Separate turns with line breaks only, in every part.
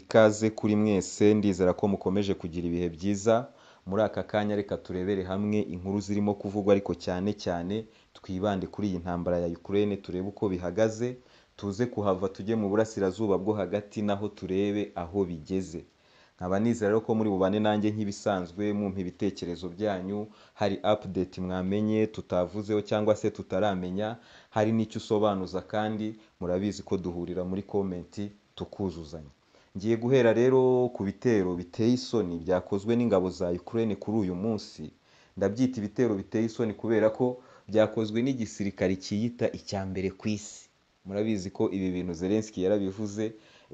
Ikaze kuri mwese ndizera ko mukomeje kugira ibihe byiza, muri aka kanya reka turebere hamwe inkuru zirimo kuvugwa ariko cyane cyane twibande kuri iyi ntambara ya Ukraine turebe uko bihagaze, tuze kuhava tujye mu burasirazuba bwo hagati naho turebe aho bigeze. Nkaba nizera rero ko muri bubane nanjye nk'ibisanzwe mumpa ibitekerezo byanyu, hari update mwamenye tutavuzeho cyangwa se tutaramenya, hari n'icyo usobanuza kandi murabizi ko duhurira muri comment tukuzuzanya. Ngiye guhera rero ku bitero biteye isoni byakozwe n'ingabo za Ukraine kuri uyu munsi, ndabyita ibitero biteye isoni kubera ko byakozwe n'igisirikare cyiyita icya mbere ku isi, murabizi ko ibi bintu Zelensky yarabivuze,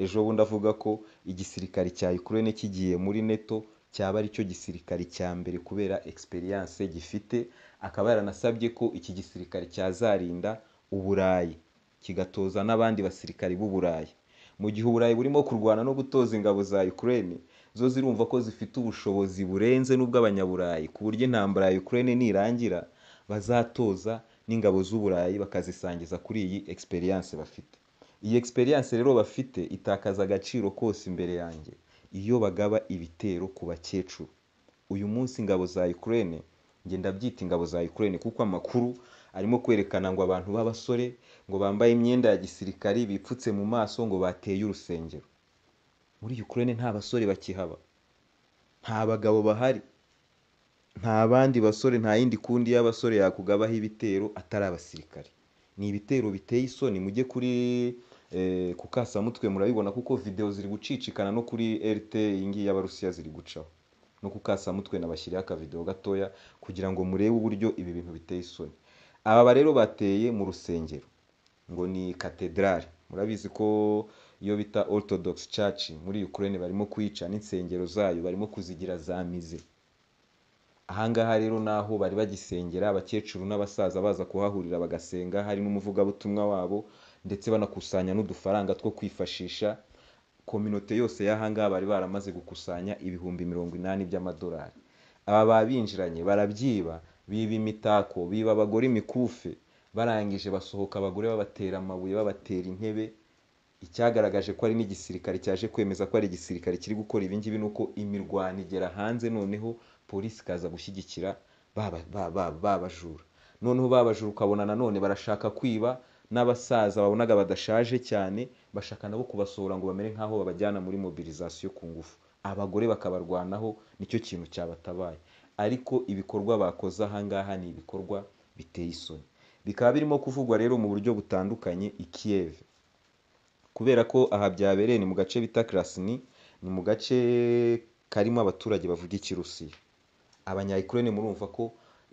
ejo bundi avuga ko igisirikare cya Ukraine kigiye muri neto cyaba cyo gisirikare cya mbere kubera experience gifite, akaba yaranasabye ko iki gisirikare cyazarinda Uburayi, kigatoza n'abandi basirikari b'Uburayi. mu gihe uburayi burimo kurwana no gutoza ingabo za Ukraine zo zirumva ko zifite ubushobozi burenze n'ubw'abanyaburayi ku buryo intambara ya Ukraine nirangira bazatoza n'ingabo z'uburayi bakazisangiza kuri iyi experience bafite iyi experience rero bafite itakaza agaciro kose imbere yanjye iyo bagaba ibitero ku bakecuru uyu munsi ingabo za Ukraine ngenda byita ingabo za Ukraine kuko amakuru arimo kwerekana ngo abantu b'abasore ngo bambaye imyenda ya gisirikari bipfutse mu maso ngo bateye urusengero muri Ukraine nta basore bakihaba nta bagabo bahari nta bandi basore nta yindi kundi y'abasore yakugabaho ibitero atari abasirikare ni ibitero biteye isoni mujye kuri eh, ku kasamutwe murabibona kuko videwo ziri gucicikana no kuri RT iyi ngiyi y'abarusiya ziri gucaho no ku kasamutwe nabashyiriyeho akavidewo gatoya kugira ngo murebe uburyo ibi bintu biteye isoni Aba rero bateye mu rusengero ngo ni katedrali murabizi ko iyo bita Orthodox Church muri Ukraine barimo kwica n'insengero zayo barimo kuzigira za mize. Aha ngaha rero naho bari bagisengera abakecuru n'abasaza baza kuhahurira bagasenga hari n'umuvugabutumwa wabo ndetse banakusanya n'udufaranga two kwifashisha kominote yose y'aha bari baramaze gukusanya ibihumbi mirongo inani by'amadolari. Aba babinjiranye barabyiba biba imitako biba abagore imikufe barangije basohoka abagore babatera amabuye babatera intebe icyagaragaje ko ari n'igisirikare cyaje kwemeza ko ari igisirikare kiri gukora ibingibi ni uko imirwano igera hanze noneho polisi ikaza gushyigikira babajura noneho babajura ukabona nanone barashaka kwiba n'abasaza babonaga badashaje cyane bashaka nabo kubasohora ngo bamere nk'aho babajyana muri mobilizasiyo ku ngufu abagore bakabarwanaho nicyo kintu cyabatabaye ariko ibikorwa bakoze aha ngaha ni ibikorwa biteye isoni bikaba birimo kuvugwa rero mu buryo butandukanye i Kiev kubera ko aha byabereye ni mu gace bita Krasny ni mu gace karimo abaturage bavuga ikirusiya abanyayukurene murumva ko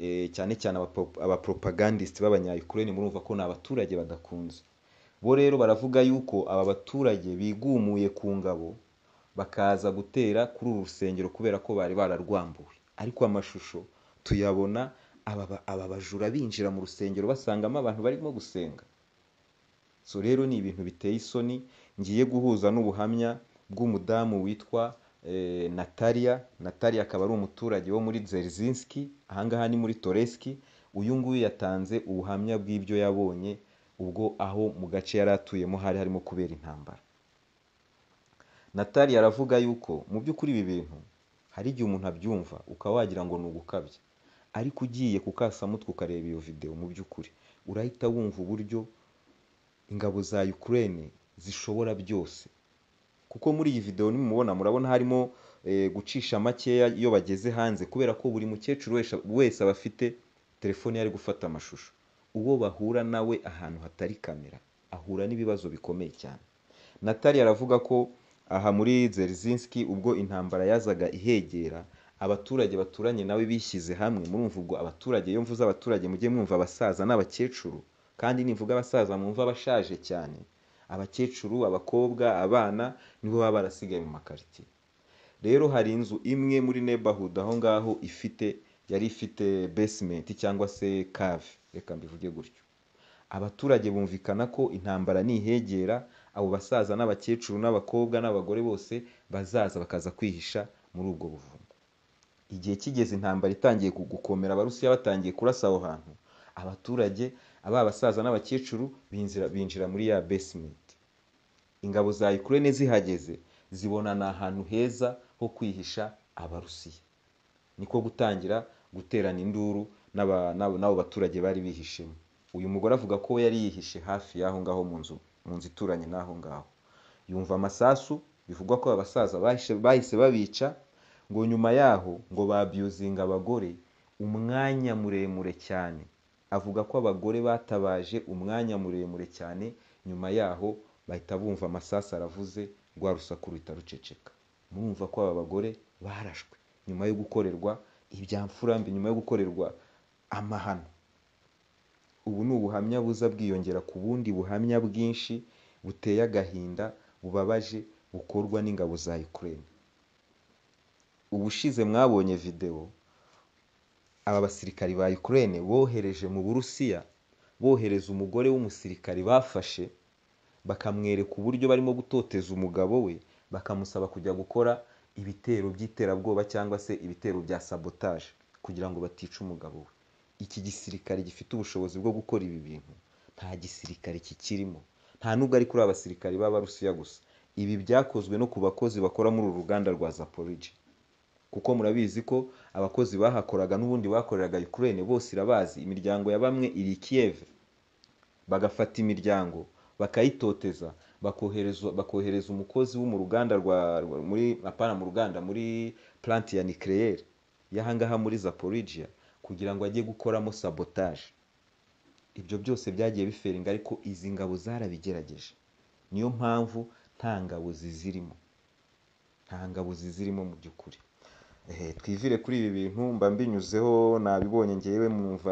eh, cyane cyane abapropagandiste b'abanyayukurene murumva ko ni abaturage badakunze bo rero baravuga yuko aba baturage bigumuye ku ngabo bakaza gutera kuri uru rusengero kubera ko bari bararwambuwe ariko amashusho tuyabona aba bajura binjira mu rusengero basangamo abantu barimo gusenga so rero ni ibintu biteye isoni ngiye guhuza n'ubuhamya bw'umudamu witwa eh, Natalia Natalia akaba ari umuturage wo muri dzerzinski ahangaha ni muri toreski uyu nguyu yatanze ubuhamya bw'ibyo yabonye ubwo aho mu gace yari atuyemo hari harimo kubera intambara Natalia aravuga yuko mu by'ukuri ibi bintu hari igihe umuntu abyumva ukaba wagira ngo ni ugukabya ariko ugiye ku kasamutwe ukareba iyo videwo mu by'ukuri urahita wumva uburyo ingabo za Ukraine zishobora byose kuko muri iyi videwo nimubona murabona harimo eh, gucisha makeya iyo bageze hanze kubera ko buri mukecuru wese aba afite telefone yari gufata amashusho uwo bahura nawe ahantu hatari kamera ahura n'ibibazo bikomeye cyane natali aravuga ko Aha muri Dzerzhinsky ubwo intambara yazaga ihegera abaturage baturanye nawe bishyize hamwe murumva ubwo abaturage iyo mvuze abaturage mujye mwumva abasaza n'abakecuru kandi nimvuga abasaza mwumva bashaje cyane abakecuru abakobwa abana nibo baba barasigaye mu makaritsiye rero hari inzu imwe muri neighborhood aho ngaho ifite yari ifite basement cyangwa se cave reka mbivuge gutyo abaturage bumvikana ko intambara ni ihegera, abo basaza n'abakecuru n'abakobwa n'abagore bose bazaza bakaza kwihisha muri ubwo buvumo igihe kigeze intambara itangiye gukomera abarusiya batangiye kurasa aho hantu abaturage aba basaza n'abakecuru binjira muri ya besimenti ingabo za ukraine zihageze zibonana ahantu heza ho kwihisha abarusiya niko gutangira guterana induru n'abo baturage bari bihishemo uyu mugore avuga ko yari yihishe hafi y'aho ngaho mu nzu mu nzu ituranye n'aho ngaho yumva amasasu bivugwa ko abasaza bahise babica ngo nyuma yaho ngo babyuzinga abagore umwanya muremure cyane avuga ko abagore batabaje umwanya muremure cyane nyuma yaho bahita bumva amasasu aravuze rwa rusaku ruhita ruceceka murumva ko aba bagore barashwe nyuma yo gukorerwa ibyamfurambi nyuma yo gukorerwa amahano ubu ni ubuhamya buza bwiyongera ku bundi buhamya bwinshi buteye agahinda bubabaje bukorwa n'ingabo za Ukraine ubushize mwabonye videwo aba basirikari ba Ukraine bohereje mu Burusiya bohereza umugore w'umusirikari bafashe bakamwereka uburyo barimo gutoteza umugabo we bakamusaba kujya gukora ibitero by'iterabwoba cyangwa se ibitero bya sabotaje kugira ngo batica umugabo we iki gisirikare gifite ubushobozi bwo gukora ibi bintu nta gisirikare kikirimo nta nubwo ari kuri abasirikare b'abarusiya gusa ibi byakozwe no ku bakozi bakora muri uru ruganda rwa zaporije kuko murabizi ko abakozi bahakoraga n'ubundi bakoreraga Ukraine bose irabazi imiryango ya bamwe iri Kiev bagafata imiryango bakayitoteza bakohereza umukozi wo mu ruganda rwa muri apana mu ruganda muri plant ya nucleaire yahangaha muri Zaporizhia kugira ngo ajye gukoramo sabotaje ibyo byose byagiye biferinga ariko izi ngabo zarabigerageje niyo mpamvu nta ngabo zizirimo nta ngabo zizirimo mu by'ukuri twivire kuri ibi bintu mba mbinyuzeho nabibonye ngewe mwumva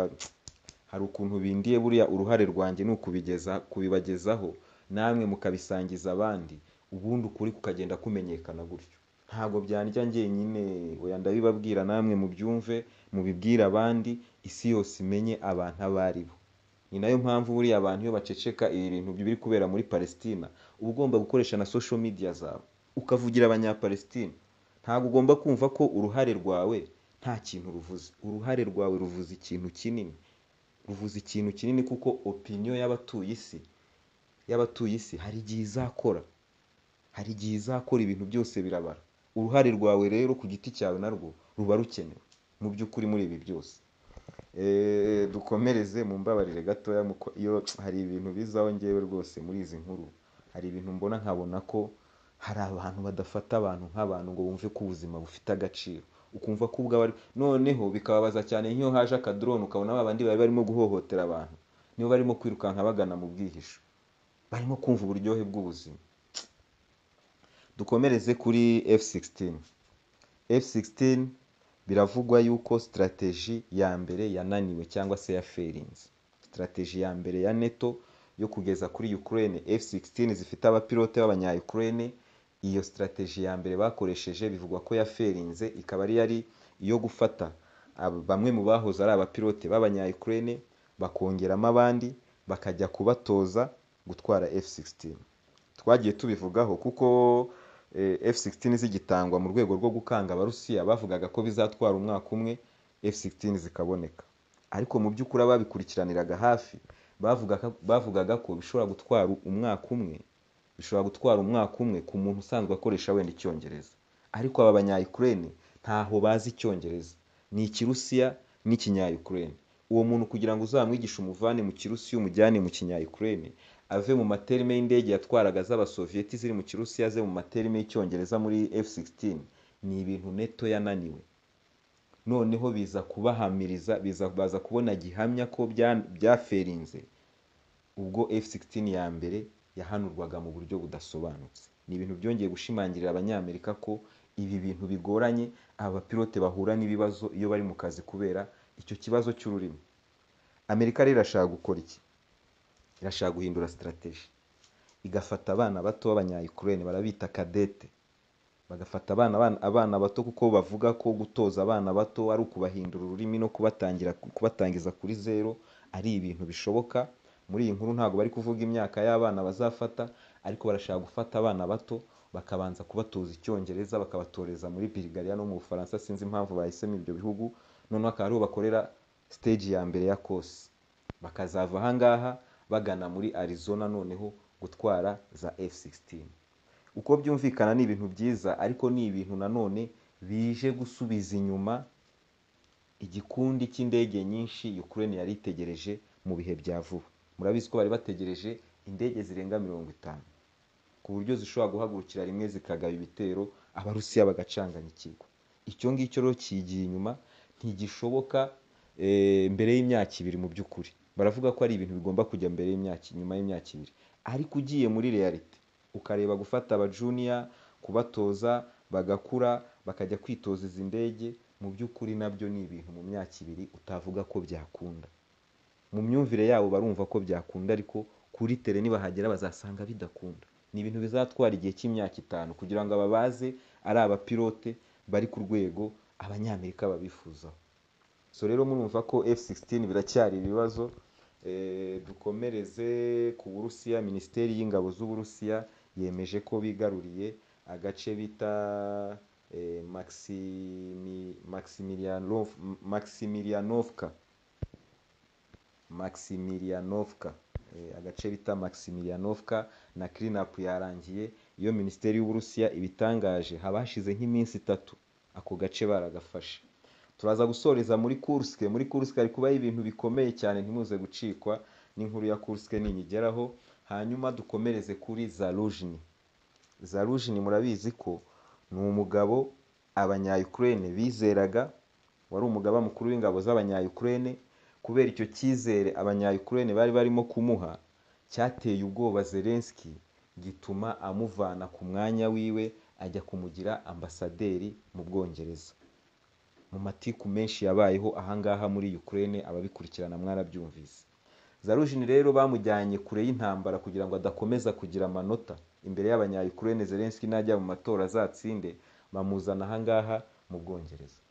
hari ukuntu bindiye buriya uruhare rwanjye ni ukubigeza kubibagezaho namwe mukabisangiza abandi ubundi ukuri kukagenda kumenyekana gutyo ntabwo byanjya njyenyine oya ndabibabwira namwe mubyumve mubibwire abandi isi yose imenye abantu abo ari bo ni nayo mpamvu buriya abantu iyo baceceka ibi bintu biri kubera muri Palestina uba ugomba gukoresha na sosho midiya zawe ukavugira abanyapalesitina ntabwo ugomba kumva ko uruhare rwawe nta kintu ruvuze uruhare rwawe ruvuze ikintu kinini ruvuze ikintu kinini kuko opiniyo y'abatuye isi y'abatuye isi hari igihe izakora hari igihe izakora ibintu byose birabara uruhare rwawe rero ku giti cyawe narwo ruba rukenewe mu by'ukuri muri ibi byose eh, dukomereze mu mbabarire gatoya iyo hari ibintu bizaho ngewe rwose muri izi nkuru hari ibintu mbona nkabona ko hari abantu badafata abantu nk'abantu ngo bumve ko ubuzima bufite agaciro ukumva ko ubwo ari noneho bikababaza cyane nk'iyo haje akadorone ukabona babandi bari barimo guhohotera abantu nibo barimo kwirukanka bagana mu bwihisho barimo kumva uburyohe bw'ubuzima dukomereze kuri F-16 F-16 biravugwa yuko sitarateji ya mbere yananiwe cyangwa se ya ferinze sitarateji ya mbere ya neto yo kugeza kuri Ukraine F-16 zifite abapilote babanya iyo sitarateji ya mbere bakoresheje bivugwa ko yaferinze ikaba ari yari iyo gufata bamwe mu bahoze ari abapilote babanya bakongeramo abandi bakajya kubatoza gutwara F-16 twagiye tubivugaho kuko Eh, F-16 zigitangwa mu rwego rwo gukanga abarusiya bavugaga ko bizatwara umwaka umwe F-16 zikaboneka ariko mu by'ukuri ababikurikiraniraga hafi bavugaga ko bishobora gutwara umwaka umwe bishobora gutwara umwaka umwe ku muntu usanzwe akoresha wenda icyongereza ariko aba banya ntaho bazi icyongereza ni ikirusiya n'ikinya uwo muntu kugira ngo uzamwigishe umuvane mu kirusiya umujyane mu kinya ave mu materime y'indege yatwaraga z'abasoviyeti ziri mu kirusiya ze mu materime y'icyongereza muri f-16 ni ibintu neto yananiwe noneho biza kubahamiriza biza baza kubona gihamya ko byaferinze ubwo f-16 ya mbere yahanurwaga mu buryo budasobanutse ni ibintu byongeye gushimangirira abanyamerika ko ibi bintu bigoranye aba bapilote bahura n'ibibazo iyo bari mu kazi kubera icyo kibazo cy'ururimi amerika rero irashaka gukora iki irashaka guhindura sitarateji igafata abana bato b'abanyayukurene barabita kadete bagafata abana abana bato kuko bavuga ko gutoza abana bato ari ukubahindura ururimi no kubatangira kubatangiza kuri zero ari ibintu bishoboka muri iyi nkuru ntabwo bari kuvuga imyaka y'abana bazafata ariko barashaka gufata abana bato bakabanza kubatoza icyongereza bakabatoreza muri Bulgaria no mu Bufaransa sinzi impamvu bahisemo ibyo bihugu noneho akaba ariho bakorera stage ya mbere ya kose bakazava ahangaha bagana muri arizona noneho gutwara za F-16 uko byumvikana ni ibintu byiza ariko ni ibintu nanone bije gusubiza inyuma igikundi cy'indege nyinshi Ukraine yari itegereje mu bihe bya vuba murabizi ko bari bategereje indege zirenga mirongo itanu ku buryo zishobora guhagurukira rimwe zikagaba ibitero abarusiya bagacanganya ikigwa icyo ngicyo rero kigiye inyuma ntigishoboka eh, mbere y'imyaka ibiri mu by'ukuri baravuga ko ari ibintu bigomba kujya mbere y'imyaka nyuma y'imyaka ibiri ariko ugiye muri realite ukareba gufata abajuniya kubatoza bagakura bakajya kwitoza izi ndege mu by'ukuri nabyo ni ibintu mu myaka ibiri utavuga ko byakunda mu myumvire yabo barumva ko byakunda ariko kuri tere nibahagera bazasanga bidakunda ni ibintu bizatwara igihe cy'imyaka itanu kugira ngo ababaze ari abapilote bari ku rwego abanyamerika babifuzaho so rero murumva ko F-16 biracyari ibibazo Eh, dukomereze ku burusiya minisiteri y'ingabo z'uburusiya yemeje ko bigaruriye agace bita eh, maximilianovka maximilianovka eh, agace bita maximilianovka na cleanup yarangiye iyo minisiteri y'uburusiya ibitangaje haba hashize nk'iminsi itatu ako gace baragafashe turaza gusoreza muri kurusike muri kurusike hari kubaho ibintu bikomeye cyane ntimuze gucikwa n'inkuru ya kurusike ninyigeraho hanyuma dukomereze kuri zarujini zarujini murabizi ko ni umugabo abanyayukurene bizeraga wari umugaba mukuru w'ingabo z'abanyayukurene kubera icyo cyizere abanyayukurene bari barimo kumuha cyateye ubwoba zelenski gituma amuvana ku mwanya wiwe ajya kumugira ambasaderi mu bwongereza mu matiku menshi yabayeho ahangaha muri Ukraine ababikurikirana mwarabyumvise Zarujini rero bamujyanye kure y'intambara kugira ngo adakomeza kugira amanota imbere y'abanyayukurene Zelensky najya mu matora azatsinde bamuzana ahangaha mu Bwongereza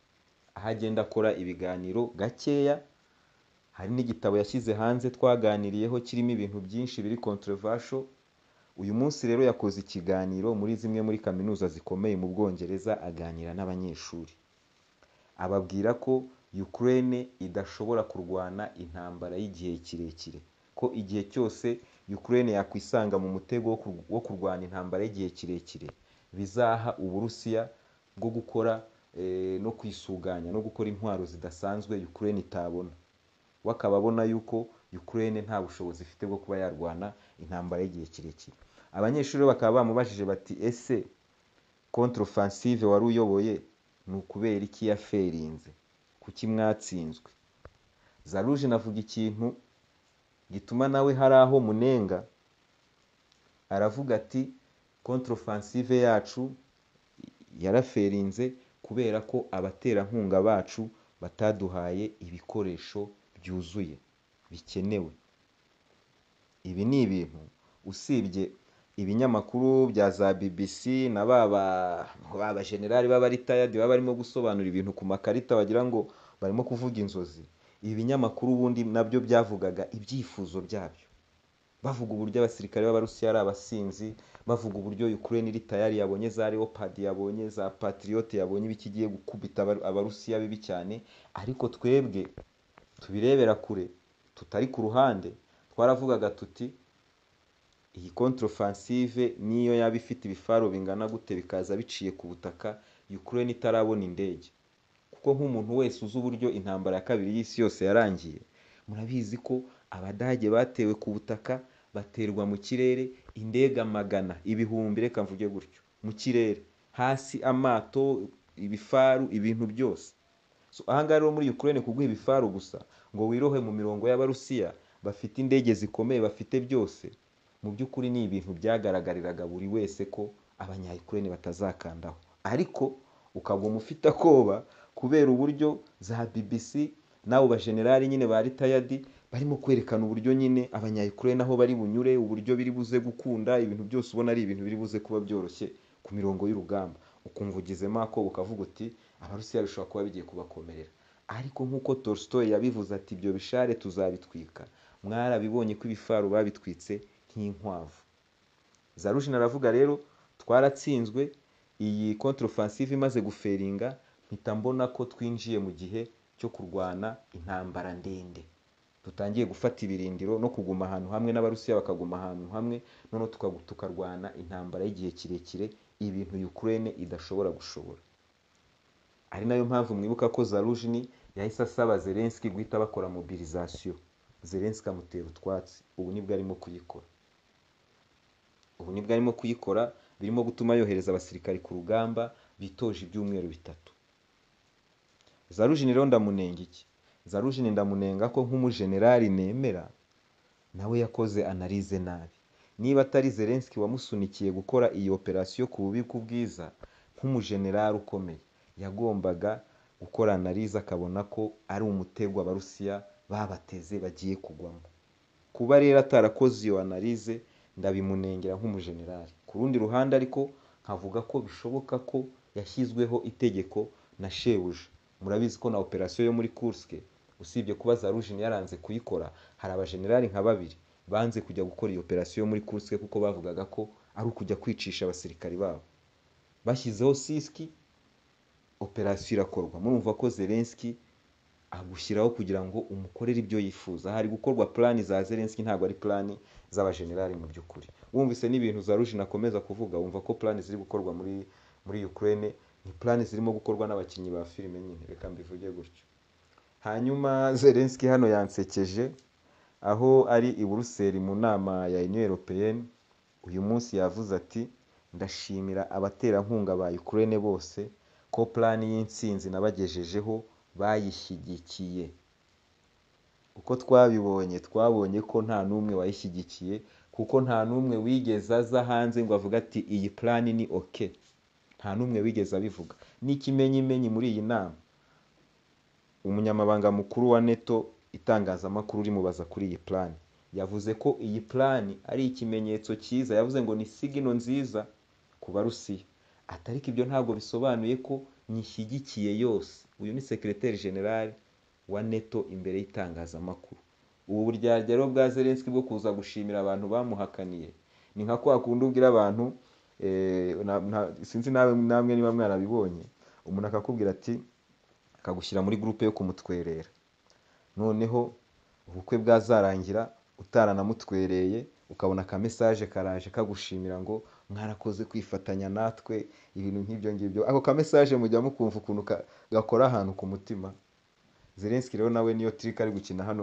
aho agenda akora ibiganiro gakeya hari n'igitabo yashyize hanze twaganiriyeho kirimo ibintu byinshi biri controversial uyu munsi rero yakoze ikiganiro muri zimwe muri kaminuza zikomeye mu Bwongereza aganira n'abanyeshuri ababwira ko Ukraine idashobora kurwana intambara y'igihe kirekire ko igihe cyose Ukraine yakwisanga mu mutego wo kurwana intambara y'igihe kirekire bizaha Uburusiya bwo gukora eh, no kwisuganya no gukora intwaro zidasanzwe Ukraine itabona we akaba abona yuko Ukraine nta bushobozi ifite bwo kuba yarwana intambara y'igihe kirekire abanyeshuri bakaba bamubajije bati ese contre wari uyoboye ni ukubera iki yaferinze kuki mwatsinzwe zaruje navuga ikintu gituma nawe hari aho munenga aravuga ati contre yacu yaraferinze kubera ko abaterankunga bacu bataduhaye ibikoresho byuzuye bikenewe ibi ni ibintu usibye ibinyamakuru bya za BBC na ba bajenerali baba ari tayadi baba barimo gusobanura ibintu ku makarita wagira ngo barimo kuvuga inzozi ibi binyamakuru ubundi nabyo byavugaga ibyifuzo byabyo bavuga uburyo abasirikare b'abarusiya ari abasinzi bavuga uburyo Ukraine iri tayari yabonye za Leopard yabonye za Patriot yabonye ibikigiye gukubita abarusiya bibi cyane ariko twebwe tubirebera kure tutari ku ruhande twaravugaga tuti Iyi contre offensive n'iyo yaba ifite ibifaru bingana gute bikaza biciye ku butaka Ukraine itarabona indege kuko nk'umuntu wese uzi uburyo intambara ya kabiri y'isi yose yarangiye murabizi ko abadage batewe ku butaka baterwa mu kirere indege magana ibihumbi reka mvuge gutyo mu kirere hasi amato ibifaru ibintu byose ahangaha rero muri Ukraine kuguha ibifaru gusa ngo wirohe mu mirongo y'abarusiya bafite indege zikomeye bafite byose mu by'ukuri ni ibintu byagaragariraga buri wese ko abanyayukurene batazakandaho ariko ukaguma ufite akoba kubera uburyo za bbc n'abo bajenerali nyine ba ritayadi barimo kwerekana uburyo nyine abanyayukurene aho bari bunyure uburyo biri buze gukunda ibintu byose ubona ari ibintu biri buze kuba byoroshye ku mirongo y'urugamba ukumva ugezemo akoba ukavuga uti abarusiya bishobora kuba bigiye kubakomerera ariko nk'uko tolstoy yabivuze ati ibyo bishare tuzabitwika mwarabibonye ko ibifaru babitwitse nk'inkwavu zarujina aravuga rero twaratsinzwe iyi contre offensive imaze guferinga mpita mbona ko twinjiye mu gihe cyo kurwana intambara ndende dutangiye gufata ibirindiro no kuguma ahantu hamwe n'abarusiya bakaguma ahantu hamwe noneho tukarwana intambara y'igihe kirekire ibintu Ukraine idashobora gushobora ari nayo mpamvu mwibuka ko Zarujini yahise asaba Zelensky guhita bakora mobilisation Zelensky amutera utwatsi ubu nibwo arimo kuyikora ubu nibwo arimo kuyikora birimo gutuma yohereza abasirikari ku rugamba bitoje ibyumweru bitatu zarujine rero ndamunenga iki zarujine ndamunenga ko nk'umujenerali nemera nawe yakoze analize nabi niba atari zelenski wamusunikiye gukora iyi operasiyo ku bubiko bwiza nk'umujenerali ukomeye yagombaga gukora analize akabona ko ari umutego abarusiya babateze bagiye kugwamo kuba rero atarakoze iyo analize ndabimunengera nk'umujenerali ku rundi ruhande ariko nkavuga ko bishoboka ko yashyizweho itegeko na shebuja murabizi ko na operasiyo yo muri kurske usibye kuba zarujini yaranze kuyikora hari abajenerali nka babiri banze kujya gukora iyo operasiyo muri kurske kuko bavugaga ko ari ukujya kwicisha abasirikari babo bashyizeho siski operasiyo irakorwa murumva ko zelenski agushyiraho kugira ngo umukorere ibyo yifuza hari gukorwa plani za zelenski ntabwo ari plani z'abajenerali mu by'ukuri wumvise n'ibintu za rujina akomeza kuvuga wumva ko plani ziri gukorwa muri muri ukraine ni plani zirimo gukorwa n'abakinnyi ba filime nyine reka mbivuge gutyo hanyuma zelenski hano yansekeje aho ari i buruseli mu nama ya union européenne uyu munsi yavuze ati ndashimira abaterankunga ba ukraine bose ko plani y'intsinzi nabagejejeho bayishyigikiye uko twabibonye twabonye ko nta n'umwe wayishyigikiye kuko nta n'umwe wigeze aza hanze ngo avuge ati iyi purani ni oke nta n'umwe wigeze abivuga n'ikimenyimenyi muri iyi nama umunyamabanga mukuru wa neto itangazamakuru rimubaza kuri iyi purani yavuze ko iyi purani ari ikimenyetso cyiza yavuze ngo ni sigino nziza ku barusiya atariko ibyo ntabwo bisobanuye ko nyishyigikiye yose uyu ni sekereteri jenerali wa neto imbere y'itangazamakuru ubu buryarya rero bwa zelenski bwo kuza gushimira abantu bamuhakaniye ni nka ko kundi ubwira abantu eh, sinzi namwe niba mwarabibonye umuntu akakubwira ati akagushyira muri gurupe yo kumutwerera noneho ubukwe bwazarangira utaranamutwereye ukabona akamesaje karaje kagushimira ngo mwarakoze kwifatanya natwe ibintu nk'ibyo ngibyo ako ka mesaje mujya mukumva ukuntu gakora ahantu ku mutima zelenski rero nawe niyo tirika ari gukina hano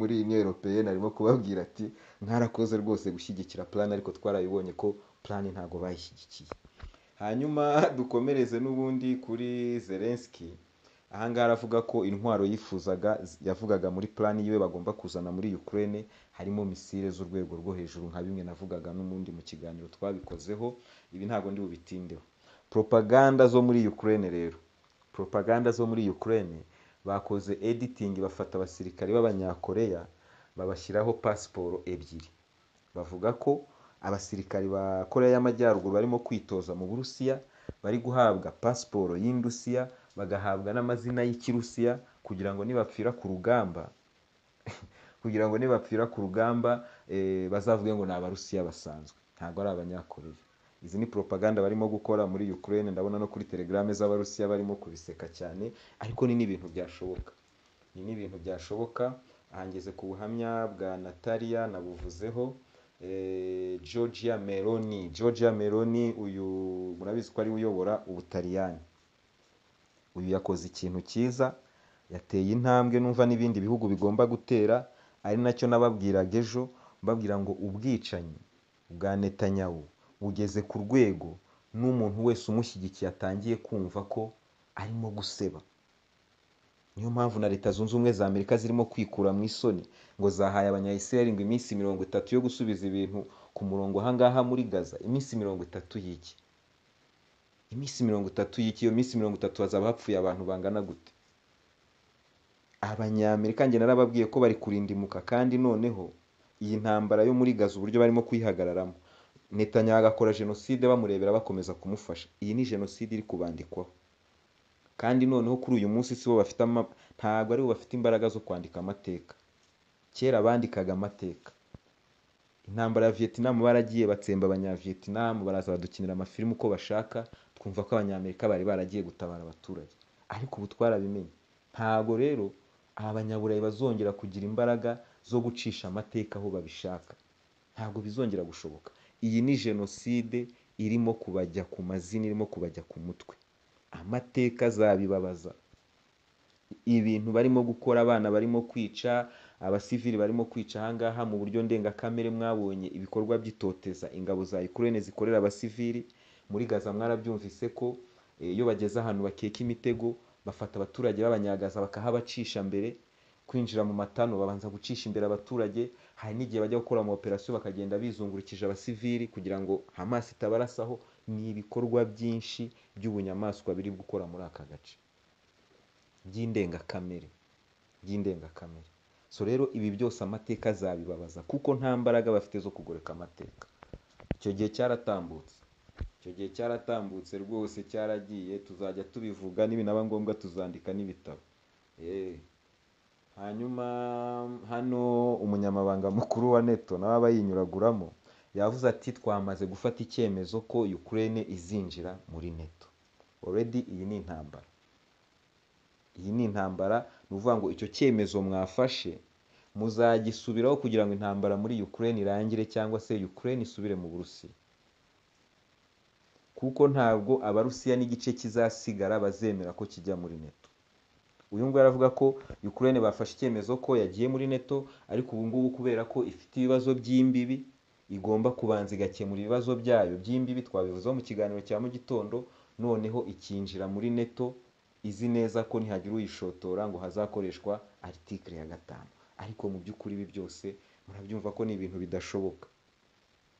muri union européenne arimo kubabwira ati mwarakoze rwose gushyigikira plan ariko twarayibonye ko plan ntabwo bayishyigikiye hanyuma dukomereze n'ubundi kuri zelenski Aha aravuga ko intwaro yifuzaga yavugaga muri plan yiwe bagomba kuzana muri Ukraine harimo misile z'urwego rwo hejuru nka bimwe navugaga n'ubundi mu kiganiro twabikozeho ibi ntabwo ndi bubitindeho propaganda zo muri Ukraine rero propaganda zo muri Ukraine bakoze editing bafata abasirikare b'abanyakoreya babashyiraho pasiporo ebyiri bavuga ko abasirikari ba Koreya y'Amajyaruguru barimo kwitoza mu Burusiya bari guhabwa pasiporo y'Indusiya bagahabwa n'amazina y'ikirusiya kugira ngo nibapfira ku rugamba kugira ngo nibapfira ku rugamba eh, bazavuge ngo ni abarusiya basanzwe ntabwo ari abanyakoreya izi ni propaganda barimo gukora muri Ukraine ndabona no kuri telegrame z'abarusiya barimo kubiseka cyane ariko ni n'ibintu byashoboka ni n'ibintu byashoboka ahangeze ku buhamya bwa Natalia nabuvuzeho eh, Georgia Meloni Georgia Meloni uyu murabizi ko ari uyobora ubutaliyani uyu yakoze ikintu cyiza yateye intambwe numva n'ibindi bihugu bigomba gutera ari nacyo nababwiraga ejo mbabwira ngo ubwicanyi bwa netanyahu bugeze ku rwego n'umuntu wese umushyigikiye atangiye kumva ko arimo guseba niyo mpamvu na leta zunze ubumwe za amerika zirimo kwikura mu isoni ngo zahaye abanyayisiraheli ngo iminsi mirongo itatu yo gusubiza ibintu ku murongo ahangaha muri gaza iminsi mirongo itatu y'iki iminsi mirongo itatu y'iyo minsi mirongo itatu hazaba hapfuye abantu bangana gute abanyamerika njye narababwiye ko bari kurindimuka kandi noneho iyi ntambara yo muri gaza uburyo barimo kuyihagararamo Netanyahu agakora jenoside bamurebera bakomeza kumufasha iyi ni jenoside iri kubandikwaho kandi noneho kuri uyu munsi si bo bafite ntabwo aribo bafite imbaraga zo kwandika amateka kera bandikaga amateka intambara ya vietnam baragiye batsemba abanyavietnam baraza badukinira amafilimi uko bashaka twumva ko abanyamerika bari baragiye gutabara abaturage ariko ubu twarabimenye ntabwo rero aba banyaburayi bazongera kugira imbaraga zo gucisha amateka aho babishaka ntabwo bizongera gushoboka iyi ni jenoside irimo kubajya ku mazina irimo kubajya ku mutwe amateka zabibabaza ibintu barimo gukora abana barimo kwica abasivili barimo kwica ahangaha mu buryo ndengakamere mwabonye ibikorwa by'itoteza ingabo za ukurene zikorera abasivili muri gaza mwarabyumvise ko eh, iyo bageze ahantu bakeka imitego bafata abaturage b'abanyagaza bakahabacisha mbere kwinjira mu matano babanza gucisha imbere abaturage hari n'igihe bajya gukora mu operasiyo bakagenda bizungurukije abasivili kugira ngo Hamas itabarasaho ni ibikorwa byinshi by'ubunyamaswa biri gukora muri aka gace by'indengakamere by'indengakamere so rero ibi byose amateka azabibabaza kuko nta mbaraga bafite zo kugoreka amateka icyo gihe cyaratambutse icyo gihe cyaratambutse rwose cyaragiye tuzajya tubivuga nibinaba ngombwa tuzandika n'ibitabo eh, hanyuma hano umunyamabanga mukuru wa neto nawe aba yinyuraguramo yavuze ati twamaze gufata icyemezo ko Ukraine izinjira muri neto already iyi ni intambara iyi ni intambara ni ukuvuga ngo icyo cyemezo mwafashe muzagisubiraho kugira ngo intambara muri Ukraine irangire cyangwa se Ukraine isubire mu Burusiya kuko ntabwo Abarusiya n'igice kizasigara bazemera ko kijya muri Neto. uyu nguyu aravuga ko Ukraine bafashe icyemezo ko yagiye muri Neto ariko ubu ngubu kubera ko ifite ibibazo by'imbibi igomba kubanza igakemura ibibazo byayo by'imbibi twabivuzeho mu kiganiro cya mu gitondo noneho ikinjira muri Neto izi neza ko nihagira uyishotora ngo hazakoreshwa article ya gatanu ariko mu by'ukuri ibi byose murabyumva ko ni ibintu bidashoboka.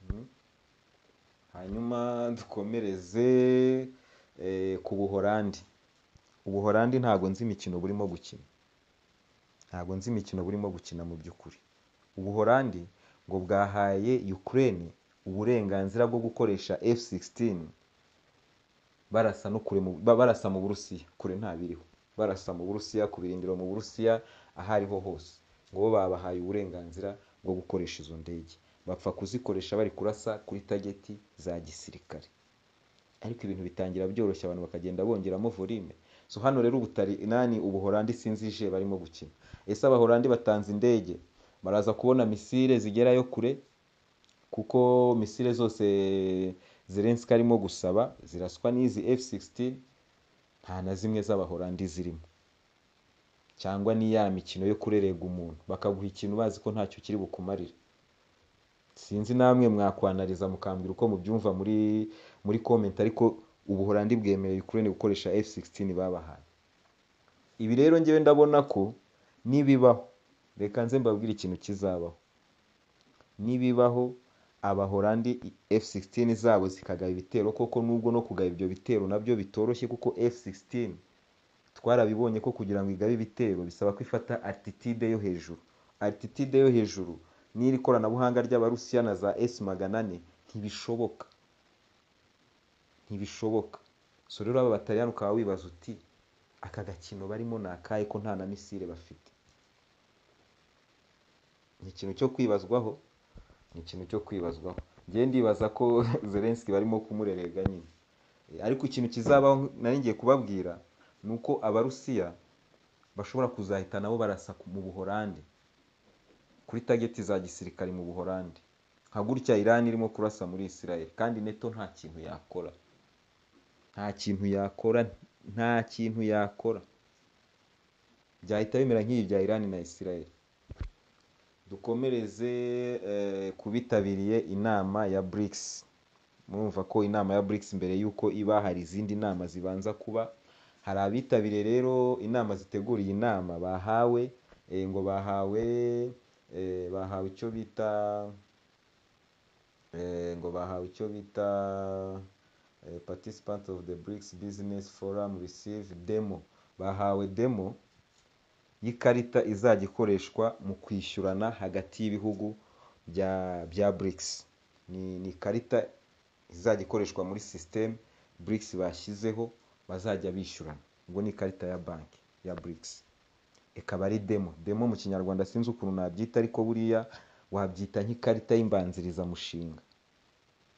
Hmm? hanyuma dukomereze eh, ku buhorandi ubuhorandi ntabwo nzi imikino burimo gukina ntabwo nzi imikino burimo gukina mu by'ukuri ubuhorandi ngo bwahaye Ukraine uburenganzira bwo gukoresha F-16 barasa no kure barasa mu Burusiya kure ntabiriho barasa mu Burusiya ku birindiro mu Burusiya ahariho hose ngo bo babahaye uburenganzira bwo gukoresha izo ndege bapfa kuzikoresha bari kurasa kuri tageti za gisirikare ariko ibintu bitangira byoroshye abantu bakagenda bongeramo volume so hano rero ubutari inani ubuhorandi sinzije barimo gukina ese abahorandi batanze indege baraza kubona misile zigerayo kure kuko misile zose Zelensky arimo gusaba ziraswa n'izi F-16 nta na zimwe z'abahorandi zirimo cyangwa ni mikino yo kurerega umuntu bakaguha ikintu bazi ko ntacyo kiri bukumarire sinzi namwe mwakwanariza mukambwira uko mubyumva muri muri komenti ariko ubuhorandi bwemerewe ukurene gukoresha F-16 babahaye ibi rero ngewe ndabona ko nibibaho reka nze mbabwire ikintu kizabaho nibibaho abahorandi F-16 zabo zikagaba ibitero koko nubwo no kugaba ibyo bitero nabyo bitoroshye kuko F-16 twarabibonye ko kugira ngo igabe ibitero bisaba ko ifata altitude yo hejuru altitude yo hejuru n'iri koranabuhanga ry'abarusiya na za esi magana ane ntibishoboka ntibishoboka so rero aba batariyani ukaba wibaza uti aka gakino barimo ni akahe ko nta na misile bafite ni ikintu cyo kwibazwaho ni ikintu cyo kwibazwaho ngewe ndibaza ko zelenski barimo kumurerega nyine eh, ariko ikintu kizabaho nari ngiye kubabwira ni uko abarusiya bashobora kuzahita nabo barasa mu buhorande kuri tageti za gisirikare mu Buholandi nka gutya Iran irimo kurasa muri Israel kandi neto nta kintu yakora nta kintu yakora nta kintu yakora byahita bimera nk'ibi bya Iran na Israel dukomereze eh, ku inama ya BRICS murumva ko inama ya BRICS mbere y'uko iba hari izindi nama zibanza kuba hari abitabiriye rero inama zitegura iyi nama bahawe eh, ngo bahawe Eh, bahawe icyo bita eh, ngo bahawe icyo bita eh, participants of the BRICS Business Forum receive demo bahawe demo y'ikarita izajya ikoreshwa mu kwishyurana hagati y'ibihugu bya BRICS ni ikarita izajya ikoreshwa muri sisiteme BRICS bashyizeho bazajya bishyurana ubwo ni ikarita ya banki ya BRICS. ikaba ari demo demo mu kinyarwanda sinzi ukuntu nabyita ariko buriya wabyita nk'ikarita y'imbanzirizamushinga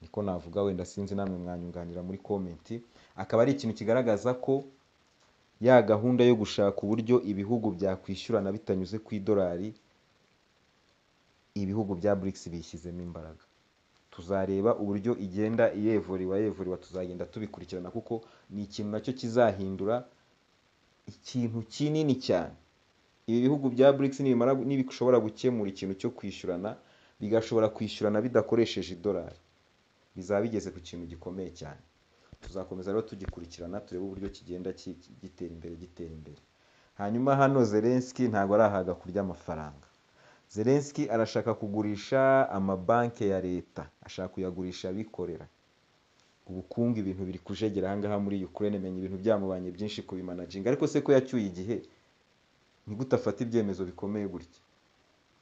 niko navuga wenda sinzi namwe mwanyunganira muri komenti akaba ari ikintu kigaragaza ko ya gahunda yo gushaka uburyo ibihugu byakwishyurana bitanyuze ku idolari ibihugu bya BRICS bishyizemo imbaraga tuzareba uburyo igenda iyevuriwa yevuriwa tuzagenda tubikurikirana kuko ni ikintu nacyo kizahindura ikintu kinini cyane Ibi bihugu bya BRICS nibimara nibishobora gukemura ikintu cyo kwishyurana bigashobora kwishyurana bidakoresheje idolari bizaba bigeze ku kintu gikomeye cyane tuzakomeza rero tugikurikirana turebe uburyo kigenda gitera imbere gitera imbere hanyuma hano Zelensky ntabwo arahaga kurya amafaranga Zelensky arashaka kugurisha amabanki ya leta ashaka kuyagurisha abikorera ubukungu ibintu biri kujegera aha muri Ukraine menya ibintu byamubanye byinshi kubimanaginga ariko se ko yacyuye igihe gute afata ibyemezo bikomeye gutya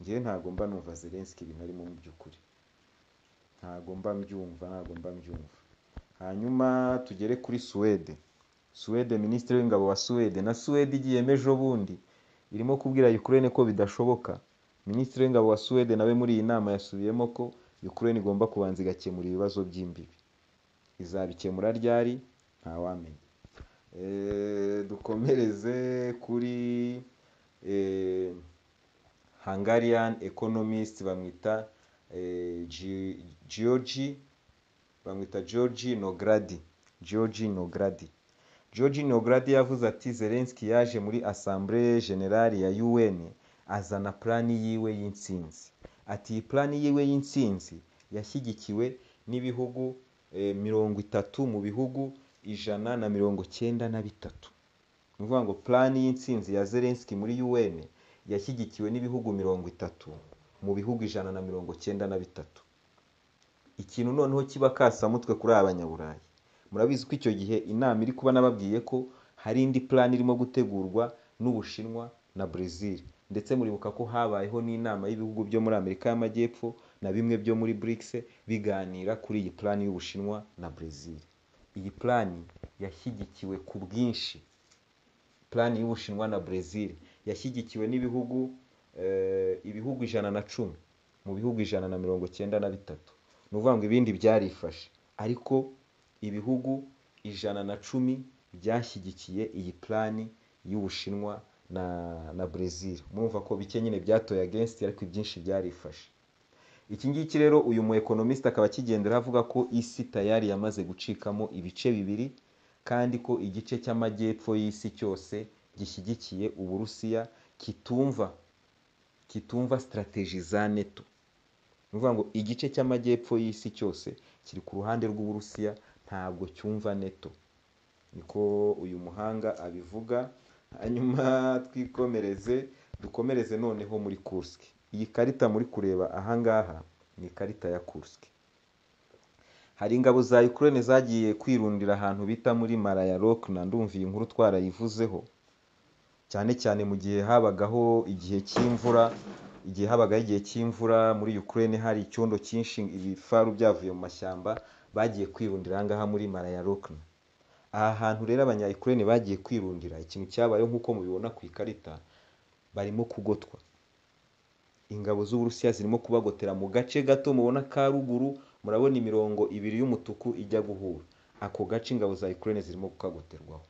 njyewe ntabwo mba numva Zelensky ibintu arimo mu by'ukuri ntabwo mba mbyumva ntabwo mba mbyumva hanyuma tugere kuri Suwede Suwede minisitiri w'ingabo wa Suwede na Suwede igiyemo ejo bundi irimo kubwira Ukraine ko bidashoboka minisitiri w'ingabo wa Suwede nawe muri iyi nama yasubiyemo ko Ukraine igomba kubanza igakemura ibibazo by'imbibi izabikemura ryari ntawamenya eh, dukomereze kuri Eh, Hungarian economist bamwita eh, Georgi bamwita Georgi Nogradi Georgi Nogradi Georgi Nogradi yavuze ati Zelensky yaje muri Assemblée Generale ya UN azana plani yiwe yinsinzi ati iyi plani yiwe y'intsinzi yashyigikiwe n'ibihugu eh, mirongo itatu mu bihugu ijana na mirongo cyenda na bitatu ni ukuvuga ngo plani y'intsinzi ya Zelensky muri UN yashyigikiwe n'ibihugu mirongo itatu mu bihugu ijana na mirongo cyenda na bitatu ikintu noneho kiba kasamutwe kuri aba banyaburayi murabizi ko icyo gihe inama iri kuba nababwiye ko hari indi plani irimo gutegurwa n'Ubushinwa na Brazil ndetse muribuka ko habayeho n'inama y'ibihugu byo muri Amerika y'Amajyepfo na bimwe byo muri BRICS biganira kuri iyi plani y'Ubushinwa na Brazil iyi plani yashyigikiwe ku bwinshi Plan y'Ubushinwa na Brazil yashyigikiwe n'ibihugu eh, ibihugu ijana na cumi mu bihugu ijana na mirongo cyenda na bitatu ni ukuvuga ngo ibindi byarifashe ariko ibihugu ijana na cumi byashyigikiye iyi plani y'Ubushinwa na na Brazil murumva ko bike nyine byatoye against ariko ibyinshi byarifashe iki ngiki rero uyu mu economist akaba akigendera avuga ko isi tayari yamaze gucikamo ibice bibiri kandi ko igice cy'amajyepfo y'isi cyose gishyigikiye uburusiya kitumva kitumva sitarategi za neto ni ngo igice cy'amajyepfo y'isi cyose kiri ku ruhande rw'uburusiya ntabwo cyumva neto niko uyu muhanga abivuga hanyuma twikomereze dukomereze noneho muri kurusiki iyi karita muri kureba ahangaha ni ikarita ya kurusiki Hari ingabo za Ukraine zagiye kwirundira ahantu bita muri Maraya Rokna ndumva iyi nkuru twarayivuzeho cyane cyane mu gihe habagaho igihe cy'imvura igihe habagaho igihe cy'imvura muri Ukraine hari icyondo cyinshi ibifaru byavuye mu mashyamba bagiye kwirundira ahangaha muri Maraya Rokna aha hantu rero abanya Ukraine bagiye kwirundira ikintu cyabayeho nk'uko mubibona ku ikarita barimo kugotwa ingabo z'Uburusiya zirimo kubagotera mu gace gato mubona ka ruguru murabona imirongo ibiri y'umutuku ijya guhura ako gace ingabo za Ukraine zirimo kukagoterwaho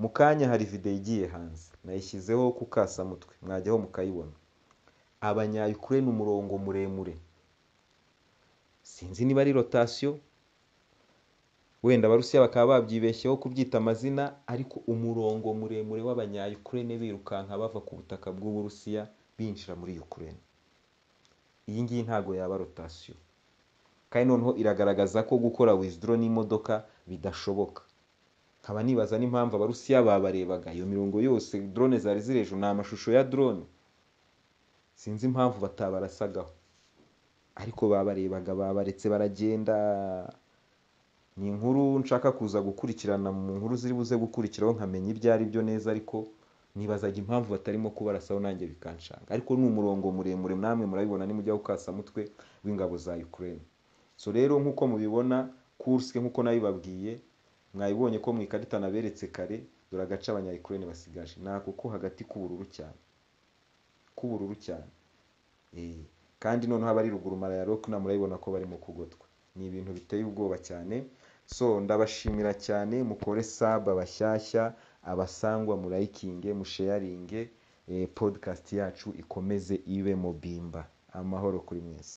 mu kanya hari videwo igiye hanze nayishyizeho kukasa kasamutwe mwajyaho mukayibona abanya Ukraine umurongo muremure sinzi niba ari rotasiyo wenda abarusiya bakaba babyibeshyeho kubyita amazina ariko umurongo muremure w'abanya Ukraine birukanka bava ku butaka bw'uburusiya binjira muri Ukraine iyi ngiyi ntago yaba rotasiyo kandi noneho iragaragaza ko gukora wizidoro n'imodoka bidashoboka nkaba nibaza n'impamvu abarusiya babarebaga iyo mirongo yose drone zari ziri hejuru ni amashusho ya drone sinzi impamvu batabarasagaho ariko babarebaga babaretse baragenda ni inkuru nshaka kuza gukurikirana mu nkuru ziri buze gukurikiraho nkamenya ibyo ari byo neza ariko nibazaga impamvu batarimo kubarasaho nanjye bikanshanga ariko ni umurongo muremure namwe murabibona nimujya ku kasamutwe w'ingabo za Ukraine so rero nk'uko mubibona kurske nk'uko nabibabwiye mwayibonye ko mu ikarita naberetse kare dore agace abanyayikirere basigaje ni ako hagati k'ubururu cyane k'ubururu cyane eh, kandi noneho abari ruguru na murabibona ko barimo kugotwa ni ibintu biteye ubwoba cyane so ndabashimira cyane mukore saba bashyashya abasangwa murayikinge musheyaringe eh, podikasti yacu ikomeze ibe mubimba amahoro kuri mwese